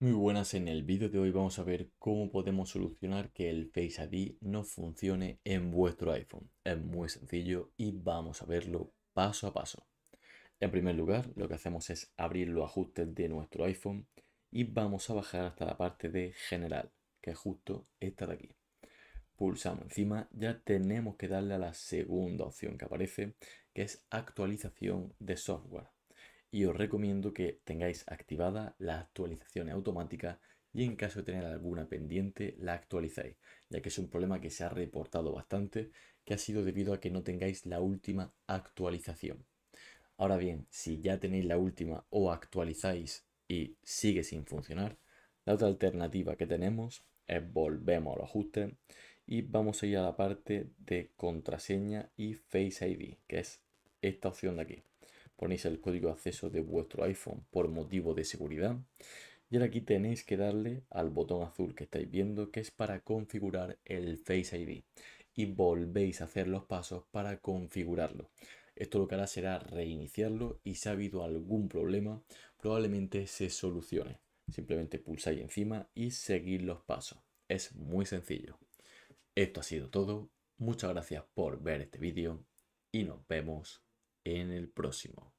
Muy buenas, en el vídeo de hoy vamos a ver cómo podemos solucionar que el Face ID no funcione en vuestro iPhone. Es muy sencillo y vamos a verlo paso a paso. En primer lugar, lo que hacemos es abrir los ajustes de nuestro iPhone y vamos a bajar hasta la parte de general, que es justo esta de aquí. Pulsamos encima, ya tenemos que darle a la segunda opción que aparece, que es actualización de software y os recomiendo que tengáis activada la actualización automática y en caso de tener alguna pendiente la actualizáis, ya que es un problema que se ha reportado bastante, que ha sido debido a que no tengáis la última actualización. Ahora bien, si ya tenéis la última o actualizáis y sigue sin funcionar, la otra alternativa que tenemos es volvemos a ajuste y vamos a ir a la parte de contraseña y Face ID, que es esta opción de aquí ponéis el código de acceso de vuestro iPhone por motivo de seguridad. Y ahora aquí tenéis que darle al botón azul que estáis viendo, que es para configurar el Face ID. Y volvéis a hacer los pasos para configurarlo. Esto lo que hará será reiniciarlo y si ha habido algún problema, probablemente se solucione. Simplemente pulsáis encima y seguid los pasos. Es muy sencillo. Esto ha sido todo. Muchas gracias por ver este vídeo y nos vemos en el próximo.